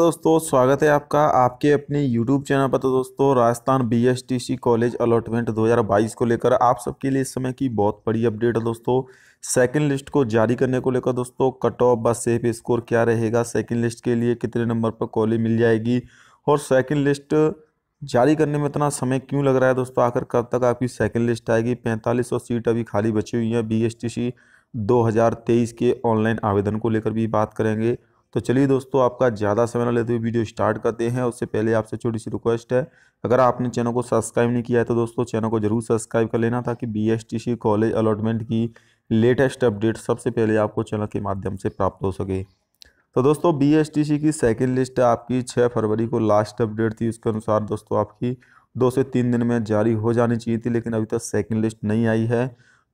दोस्तों स्वागत है आपका आपके अपने YouTube चैनल पर तो दोस्तों राजस्थान बी कॉलेज अलॉटमेंट 2022 को लेकर आप सबके लिए इस समय की बहुत बड़ी अपडेट है दोस्तों सेकंड लिस्ट को जारी करने को लेकर दोस्तों कट ऑफ बस सेफ स्कोर क्या रहेगा सेकंड लिस्ट के लिए कितने नंबर पर कॉलेज मिल जाएगी और सेकेंड लिस्ट जारी करने में इतना समय क्यों लग रहा है दोस्तों आखिर कब तक आपकी सेकेंड लिस्ट आएगी पैंतालीस सीट अभी खाली बची हुई है बी 2023 के ऑनलाइन आवेदन को लेकर भी बात करेंगे तो चलिए दोस्तों आपका ज़्यादा समय ना लेते हुए वीडियो स्टार्ट करते हैं उससे पहले आपसे छोटी सी रिक्वेस्ट है अगर आपने चैनल को सब्सक्राइब नहीं किया है तो दोस्तों चैनल को जरूर सब्सक्राइब कर लेना ताकि बी कॉलेज अलॉटमेंट की लेटेस्ट अपडेट सबसे पहले आपको चैनल के माध्यम से प्राप्त हो सके तो दोस्तों बी की सेकेंड लिस्ट आपकी छः फरवरी को लास्ट अपडेट थी उसके अनुसार दोस्तों आपकी दो से तीन दिन में जारी हो जानी चाहिए थी लेकिन अभी तक सेकेंड लिस्ट नहीं आई है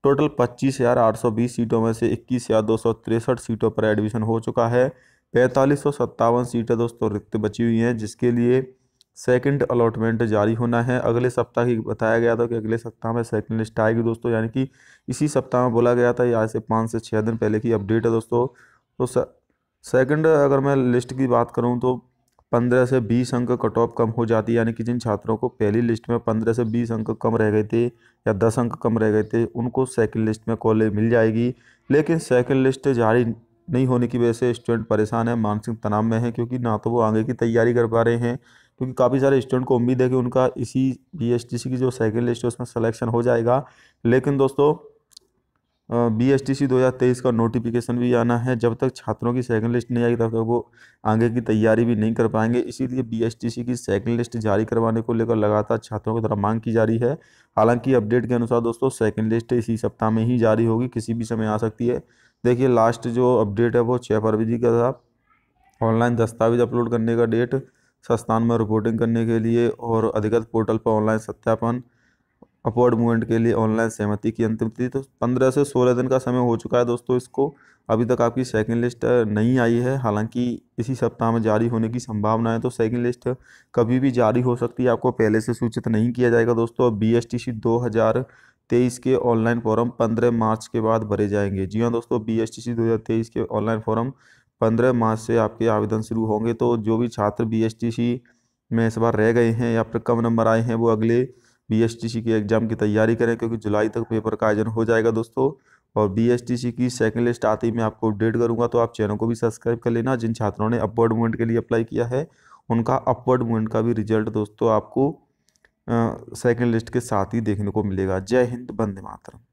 टोटल पच्चीस हज़ार आठ सौ बीस सीटों में से इक्कीस हज़ार दो सौ तिरसठ सीटों पर एडमिशन हो चुका है पैंतालीस सौ सत्तावन सीटें दोस्तों रिक्त बची हुई हैं जिसके लिए सेकंड अलॉटमेंट जारी होना है अगले सप्ताह ही बताया गया था कि अगले सप्ताह में सेकंड लिस्ट आएगी दोस्तों यानी कि इसी सप्ताह में बोला गया था या से पाँच से छः दिन पहले की अपडेट है दोस्तों तो सेकंड अगर मैं लिस्ट की बात करूँ तो पंद्रह से बीस अंक कट ऑफ कम हो जाती है यानी कि जिन छात्रों को पहली लिस्ट में पंद्रह से बीस अंक कम रह गए थे या दस अंक कम रह गए थे उनको सेकंड लिस्ट में कॉलेज मिल जाएगी लेकिन सेकंड लिस्ट जारी नहीं होने की वजह से स्टूडेंट परेशान है मानसिक तनाव में है क्योंकि ना तो वो आगे की तैयारी कर पा रहे हैं क्योंकि काफ़ी सारे स्टूडेंट को उम्मीद है कि उनका इसी बी की जो सेकेंड लिस्ट है उसमें सलेक्शन हो जाएगा लेकिन दोस्तों बी एस टी सी दो हज़ार तेईस का नोटिफिकेशन भी आना है जब तक छात्रों की सेकंड लिस्ट नहीं आएगी तब तक वो आगे की तैयारी भी नहीं कर पाएंगे इसीलिए बी एस टी सी की सेकंड लिस्ट जारी करवाने को लेकर लगातार छात्रों की तरफ मांग की जा रही है हालांकि अपडेट के अनुसार दोस्तों सेकंड लिस्ट इसी सप्ताह में ही जारी होगी किसी भी समय आ सकती है देखिए लास्ट जो अपडेट है वो छः फरवरी का था ऑनलाइन दस्तावेज अपलोड करने का डेट संस्थान में रिपोर्टिंग करने के लिए और अधिगत पोर्टल पर ऑनलाइन सत्यापन अपवर्ड मूवमेंट के लिए ऑनलाइन सहमति की अंतिम तिथि तो पंद्रह से सोलह दिन का समय हो चुका है दोस्तों इसको अभी तक आपकी सेकंड लिस्ट नहीं आई है हालांकि इसी सप्ताह में जारी होने की संभावना है तो सेकंड लिस्ट कभी भी जारी हो सकती है आपको पहले से सूचित नहीं किया जाएगा दोस्तों बी एस टी सी दो हज़ार तेईस के ऑनलाइन फॉर्म पंद्रह मार्च के बाद भरे जाएंगे जी हाँ दोस्तों बी एस टी सी दो हज़ार तेईस के ऑनलाइन फॉर्म पंद्रह मार्च से आपके आवेदन शुरू होंगे तो जो भी छात्र बी एस टी सी में इस बार रह गए हैं या फिर कम नंबर आए हैं वो अगले बी एस टी सी के एग्ज़ाम की तैयारी करें क्योंकि जुलाई तक पेपर का आयोजन हो जाएगा दोस्तों और बी एस टी सी की सेकेंड लिस्ट आती मैं आपको अपडेट करूँगा तो आप चैनल को भी सब्सक्राइब कर लेना जिन छात्रों ने अपवर्ड मूवमेंट के लिए अप्लाई किया है उनका अपवर्ड मूवमेंट का भी रिजल्ट दोस्तों आपको सेकेंड लिस्ट के साथ ही देखने को मिलेगा जय हिंद बंदे मातरम